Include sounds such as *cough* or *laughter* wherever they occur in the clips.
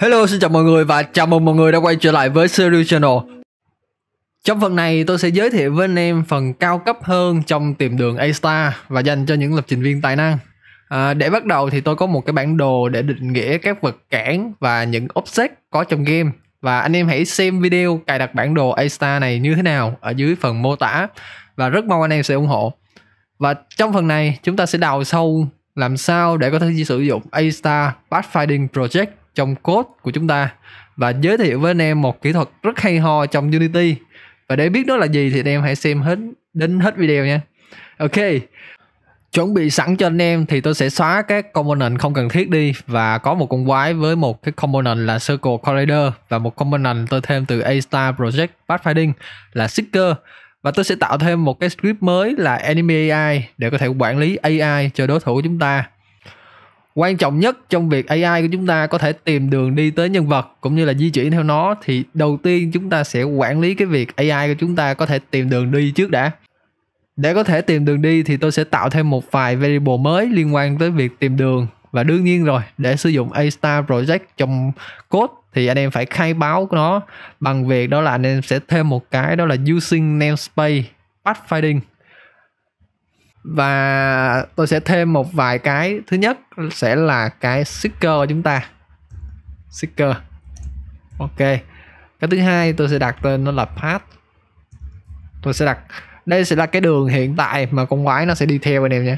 Hello xin chào mọi người và chào mừng mọi người đã quay trở lại với Serial Channel Trong phần này tôi sẽ giới thiệu với anh em phần cao cấp hơn trong tìm đường A-Star và dành cho những lập trình viên tài năng à, Để bắt đầu thì tôi có một cái bản đồ để định nghĩa các vật cản và những object có trong game và anh em hãy xem video cài đặt bản đồ A-Star này như thế nào ở dưới phần mô tả và rất mong anh em sẽ ủng hộ và trong phần này chúng ta sẽ đào sâu làm sao để có thể sử dụng A-Star Pathfinding Project trong code của chúng ta và giới thiệu với anh em một kỹ thuật rất hay ho trong Unity và để biết đó là gì thì anh em hãy xem hết đến hết video nha ok chuẩn bị sẵn cho anh em thì tôi sẽ xóa các component không cần thiết đi và có một con quái với một cái component là circle Collider và một component tôi thêm từ A Star Project Pathfinding là seeker và tôi sẽ tạo thêm một cái script mới là enemy AI để có thể quản lý AI cho đối thủ của chúng ta quan trọng nhất trong việc AI của chúng ta có thể tìm đường đi tới nhân vật cũng như là di chuyển theo nó thì đầu tiên chúng ta sẽ quản lý cái việc AI của chúng ta có thể tìm đường đi trước đã. Để có thể tìm đường đi thì tôi sẽ tạo thêm một vài variable mới liên quan tới việc tìm đường và đương nhiên rồi để sử dụng A Star Project trong code thì anh em phải khai báo nó bằng việc đó là anh em sẽ thêm một cái đó là using namespace pathfinding và tôi sẽ thêm một vài cái thứ nhất sẽ là cái sticker của chúng ta sticker ok cái thứ hai tôi sẽ đặt tên nó là path tôi sẽ đặt đây sẽ là cái đường hiện tại mà con quái nó sẽ đi theo anh em nhé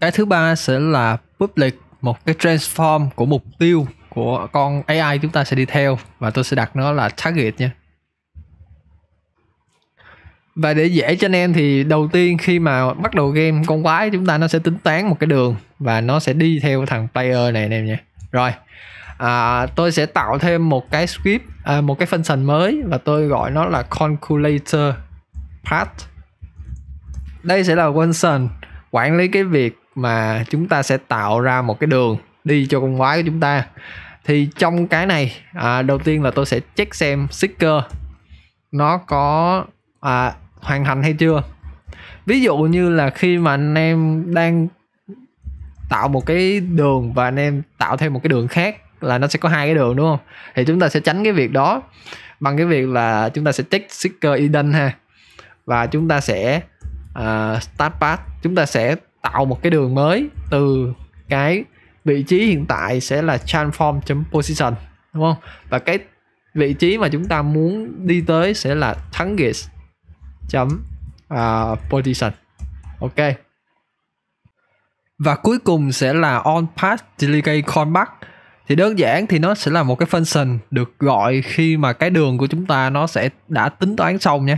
cái thứ ba sẽ là public một cái transform của mục tiêu của con AI chúng ta sẽ đi theo và tôi sẽ đặt nó là target nha và để dễ cho anh em thì đầu tiên khi mà bắt đầu game con quái chúng ta nó sẽ tính toán một cái đường và nó sẽ đi theo thằng player này anh em nha rồi à, tôi sẽ tạo thêm một cái script à, một cái function mới và tôi gọi nó là calculator path đây sẽ là function quản lý cái việc mà chúng ta sẽ tạo ra một cái đường đi cho con quái của chúng ta thì trong cái này à, đầu tiên là tôi sẽ check xem sticker nó có à, hoàn thành hay chưa ví dụ như là khi mà anh em đang tạo một cái đường và anh em tạo thêm một cái đường khác là nó sẽ có hai cái đường đúng không thì chúng ta sẽ tránh cái việc đó bằng cái việc là chúng ta sẽ check sticker eden ha và chúng ta sẽ uh, start path chúng ta sẽ tạo một cái đường mới từ cái vị trí hiện tại sẽ là transform position đúng không và cái vị trí mà chúng ta muốn đi tới sẽ là target chấm à, position ok và cuối cùng sẽ là on path delegate callback thì đơn giản thì nó sẽ là một cái function được gọi khi mà cái đường của chúng ta nó sẽ đã tính toán xong nhé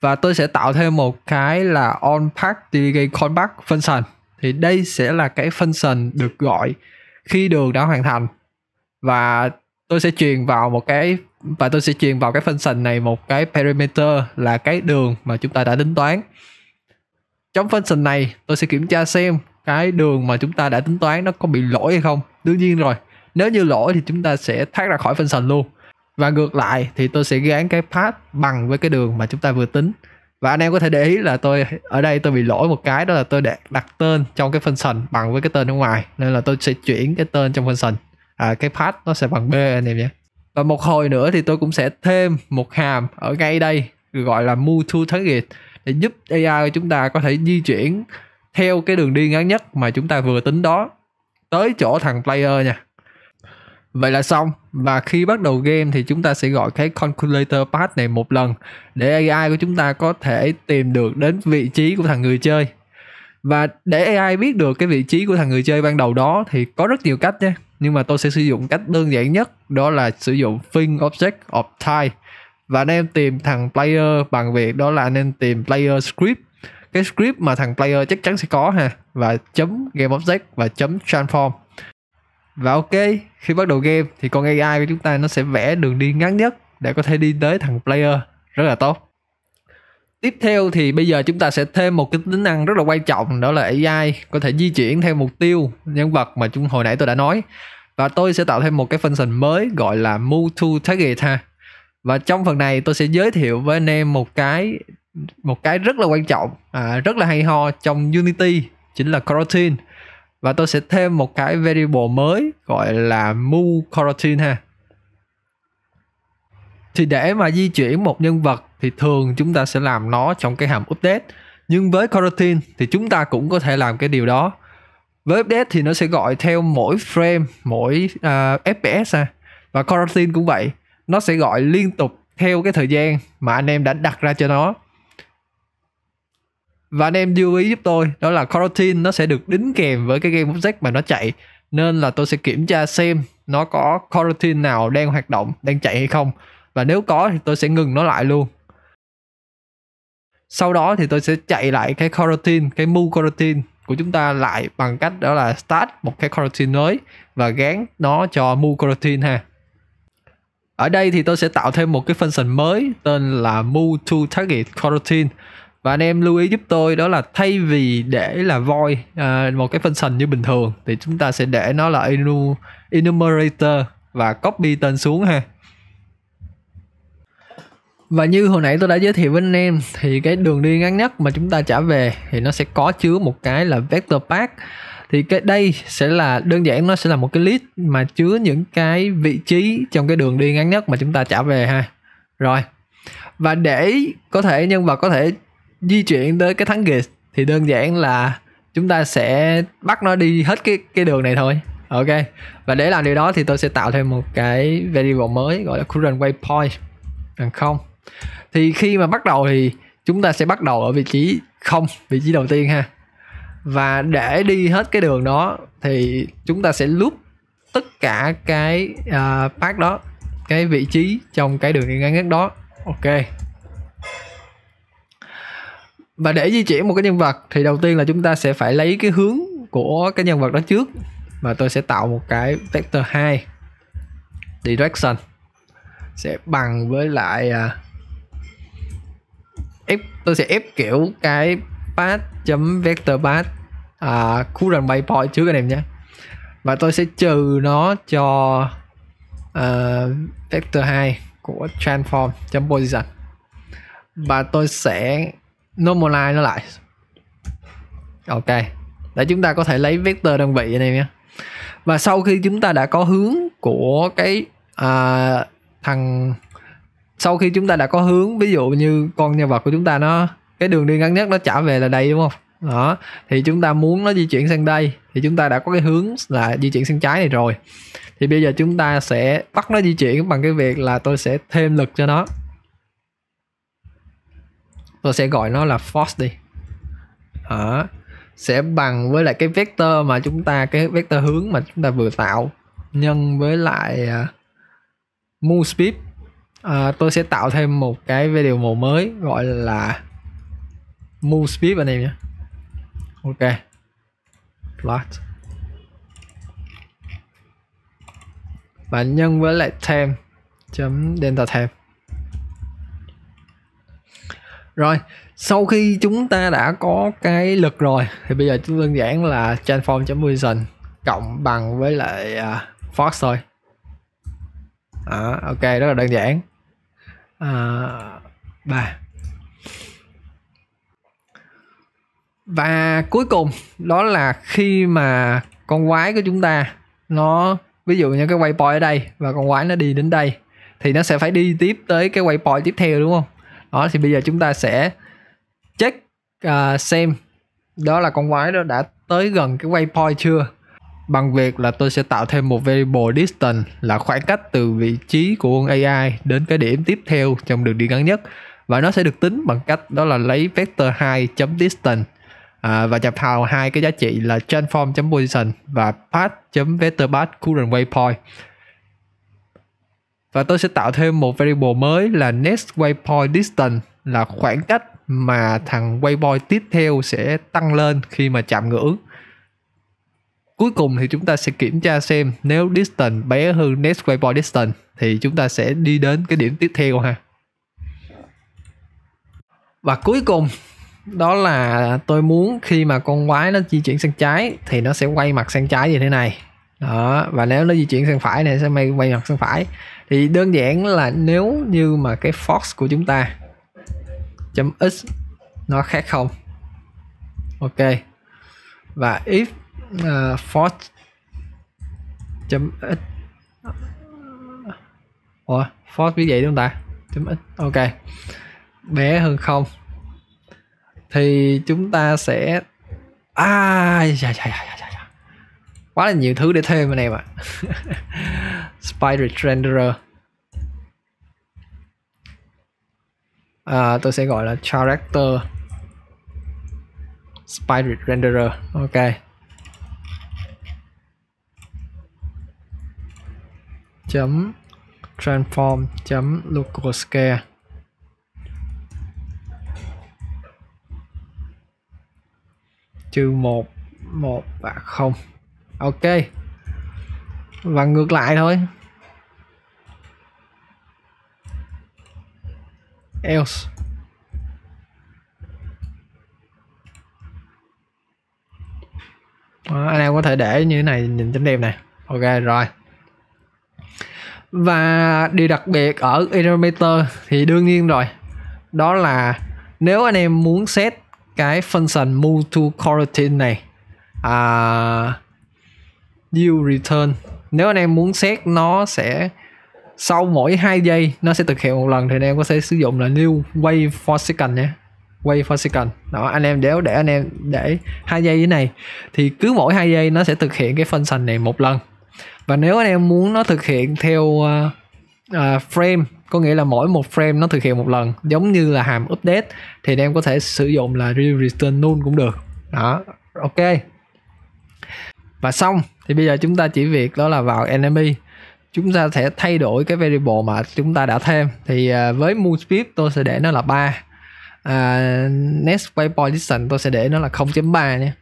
và tôi sẽ tạo thêm một cái là on path delegate callback function thì đây sẽ là cái function được gọi khi đường đã hoàn thành và tôi sẽ truyền vào một cái và tôi sẽ truyền vào cái function này một cái parameter là cái đường mà chúng ta đã tính toán trong function này tôi sẽ kiểm tra xem cái đường mà chúng ta đã tính toán nó có bị lỗi hay không đương nhiên rồi nếu như lỗi thì chúng ta sẽ thoát ra khỏi function luôn và ngược lại thì tôi sẽ gán cái path bằng với cái đường mà chúng ta vừa tính và anh em có thể để ý là tôi ở đây tôi bị lỗi một cái đó là tôi đã đặt tên trong cái function bằng với cái tên ở ngoài nên là tôi sẽ chuyển cái tên trong function à, cái path nó sẽ bằng b anh em nhé và một hồi nữa thì tôi cũng sẽ thêm một hàm ở ngay đây gọi là move to target để giúp AI của chúng ta có thể di chuyển theo cái đường đi ngắn nhất mà chúng ta vừa tính đó tới chỗ thằng player nha Vậy là xong và khi bắt đầu game thì chúng ta sẽ gọi cái calculator path này một lần để AI của chúng ta có thể tìm được đến vị trí của thằng người chơi. Và để AI biết được cái vị trí của thằng người chơi ban đầu đó thì có rất nhiều cách nhé nhưng mà tôi sẽ sử dụng cách đơn giản nhất đó là sử dụng thing object of type và anh em tìm thằng player bằng việc đó là anh em tìm player script cái script mà thằng player chắc chắn sẽ có ha và chấm game object và chấm transform và ok khi bắt đầu game thì con AI của chúng ta nó sẽ vẽ đường đi ngắn nhất để có thể đi tới thằng player rất là tốt tiếp theo thì bây giờ chúng ta sẽ thêm một cái tính năng rất là quan trọng đó là AI có thể di chuyển theo mục tiêu nhân vật mà chúng hồi nãy tôi đã nói và tôi sẽ tạo thêm một cái function mới gọi là move to target ha và trong phần này tôi sẽ giới thiệu với anh em một cái một cái rất là quan trọng à, rất là hay ho trong Unity chính là coroutine và tôi sẽ thêm một cái variable mới gọi là move coroutine ha thì để mà di chuyển một nhân vật thì thường chúng ta sẽ làm nó trong cái hàm update nhưng với coroutine thì chúng ta cũng có thể làm cái điều đó với update thì nó sẽ gọi theo mỗi frame mỗi uh, à, fps à và coroutine cũng vậy nó sẽ gọi liên tục theo cái thời gian mà anh em đã đặt ra cho nó và anh em lưu ý giúp tôi đó là coroutine nó sẽ được đính kèm với cái game object mà nó chạy nên là tôi sẽ kiểm tra xem nó có coroutine nào đang hoạt động đang chạy hay không và nếu có thì tôi sẽ ngừng nó lại luôn sau đó thì tôi sẽ chạy lại cái coroutine cái mu coroutine của chúng ta lại bằng cách đó là start một cái coroutine mới và gán nó cho mu coroutine ha ở đây thì tôi sẽ tạo thêm một cái function mới tên là mu to target coroutine và anh em lưu ý giúp tôi đó là thay vì để là void uh, à, một cái function như bình thường thì chúng ta sẽ để nó là enumerator và copy tên xuống ha và như hồi nãy tôi đã giới thiệu với anh em thì cái đường đi ngắn nhất mà chúng ta trả về thì nó sẽ có chứa một cái là vector path thì cái đây sẽ là đơn giản nó sẽ là một cái list mà chứa những cái vị trí trong cái đường đi ngắn nhất mà chúng ta trả về ha rồi và để có thể nhân vật có thể di chuyển tới cái thắng gate thì đơn giản là chúng ta sẽ bắt nó đi hết cái cái đường này thôi ok và để làm điều đó thì tôi sẽ tạo thêm một cái variable mới gọi là current waypoint đằng không thì khi mà bắt đầu thì chúng ta sẽ bắt đầu ở vị trí không vị trí đầu tiên ha và để đi hết cái đường đó thì chúng ta sẽ loop tất cả cái uh, path đó cái vị trí trong cái đường ngắn nhất đó ok và để di chuyển một cái nhân vật thì đầu tiên là chúng ta sẽ phải lấy cái hướng của cái nhân vật đó trước và tôi sẽ tạo một cái vector 2 direction sẽ bằng với lại uh, ép tôi sẽ ép kiểu cái path chấm vector path uh, bay point trước anh em nhé và tôi sẽ trừ nó cho uh, vector 2 của transform chấm position và tôi sẽ normalize nó lại ok để chúng ta có thể lấy vector đơn vị anh em nhé và sau khi chúng ta đã có hướng của cái uh, thằng sau khi chúng ta đã có hướng ví dụ như con nhân vật của chúng ta nó cái đường đi ngắn nhất nó trả về là đây đúng không đó thì chúng ta muốn nó di chuyển sang đây thì chúng ta đã có cái hướng là di chuyển sang trái này rồi thì bây giờ chúng ta sẽ bắt nó di chuyển bằng cái việc là tôi sẽ thêm lực cho nó tôi sẽ gọi nó là force đi đó sẽ bằng với lại cái vector mà chúng ta cái vector hướng mà chúng ta vừa tạo nhân với lại uh, à, move speed à, tôi sẽ tạo thêm một cái video màu mới gọi là move speed anh em nhé ok plot và nhân với lại thêm chấm delta thêm rồi sau khi chúng ta đã có cái lực rồi thì bây giờ chúng đơn giản là transform chấm vision cộng bằng với lại uh, à, fox thôi à, ok rất là đơn giản 3 à, và cuối cùng đó là khi mà con quái của chúng ta nó ví dụ như cái waypoint ở đây và con quái nó đi đến đây thì nó sẽ phải đi tiếp tới cái waypoint tiếp theo đúng không đó thì bây giờ chúng ta sẽ check uh, xem đó là con quái đó đã tới gần cái waypoint chưa bằng việc là tôi sẽ tạo thêm một variable distance là khoảng cách từ vị trí của con AI đến cái điểm tiếp theo trong đường đi ngắn nhất và nó sẽ được tính bằng cách đó là lấy vector 2 distance à, và nhập vào hai cái giá trị là transform position và path vector path current waypoint và tôi sẽ tạo thêm một variable mới là next waypoint distance là khoảng cách mà thằng waypoint tiếp theo sẽ tăng lên khi mà chạm ngưỡng Cuối cùng thì chúng ta sẽ kiểm tra xem nếu distance bé hơn next waypoint distance thì chúng ta sẽ đi đến cái điểm tiếp theo ha. Và cuối cùng đó là tôi muốn khi mà con quái nó di chuyển sang trái thì nó sẽ quay mặt sang trái như thế này đó và nếu nó di chuyển sang phải này sẽ may quay mặt sang phải thì đơn giản là nếu như mà cái fox của chúng ta chấm x nó khác không ok và if uh, ờ, fort chấm x ủa fort viết vậy đúng không ta chấm x ok bé hơn không thì chúng ta sẽ à dạ, dạ, dạ, dạ, dạ. dạ. quá là nhiều thứ để thêm anh em ạ *laughs* spider renderer à, tôi sẽ gọi là character Spider renderer ok chấm transform chấm local scale trừ một một và không. ok và ngược lại thôi else Đó, anh em có thể để như thế này nhìn cho đẹp này ok rồi và điều đặc biệt ở Elementor thì đương nhiên rồi đó là nếu anh em muốn set cái function move to coroutine này à, yield return nếu anh em muốn set nó sẽ sau mỗi 2 giây nó sẽ thực hiện một lần thì anh em có thể sử dụng là new wave for second nhé wave for second đó anh em đéo để anh em để hai giây như này thì cứ mỗi hai giây nó sẽ thực hiện cái function này một lần và nếu anh em muốn nó thực hiện theo uh, uh, frame có nghĩa là mỗi một frame nó thực hiện một lần giống như là hàm update thì anh em có thể sử dụng là return null cũng được đó ok và xong thì bây giờ chúng ta chỉ việc đó là vào enemy chúng ta sẽ thay đổi cái variable mà chúng ta đã thêm thì uh, với move speed tôi sẽ để nó là 3 uh, next waypoint distance tôi sẽ để nó là 0.3 nhé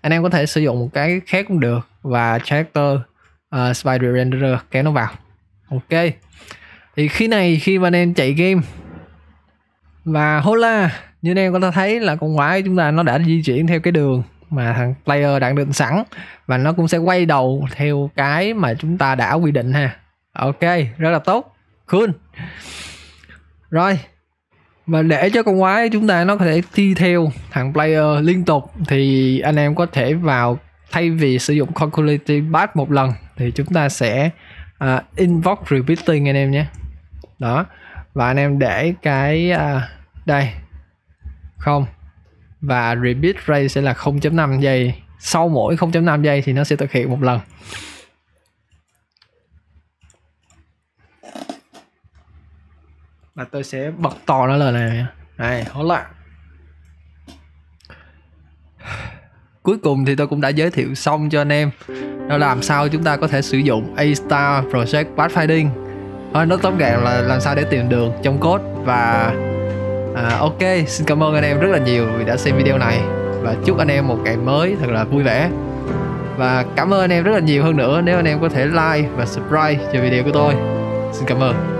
anh em có thể sử dụng một cái khác cũng được và character uh, spider renderer kéo nó vào ok thì khi này khi mà anh em chạy game và hola như anh em có thể thấy là con quái chúng ta nó đã di chuyển theo cái đường mà thằng player đã định sẵn và nó cũng sẽ quay đầu theo cái mà chúng ta đã quy định ha ok rất là tốt cool rồi và để cho con quái chúng ta nó có thể thi theo thằng player liên tục thì anh em có thể vào thay vì sử dụng calculating pad một lần thì chúng ta sẽ uh, à, inbox repeating anh em nhé đó và anh em để cái uh, đây không và repeat rate sẽ là 0.5 giây sau mỗi 0.5 giây thì nó sẽ thực hiện một lần và tôi sẽ bật to nó lên này này hỗn loạn cuối cùng thì tôi cũng đã giới thiệu xong cho anh em đó là làm sao chúng ta có thể sử dụng A Star Project Pathfinding thôi nó tóm gọn là làm sao để tìm đường trong code và à, ok xin cảm ơn anh em rất là nhiều vì đã xem video này và chúc anh em một ngày mới thật là vui vẻ và cảm ơn anh em rất là nhiều hơn nữa nếu anh em có thể like và subscribe cho video của tôi xin cảm ơn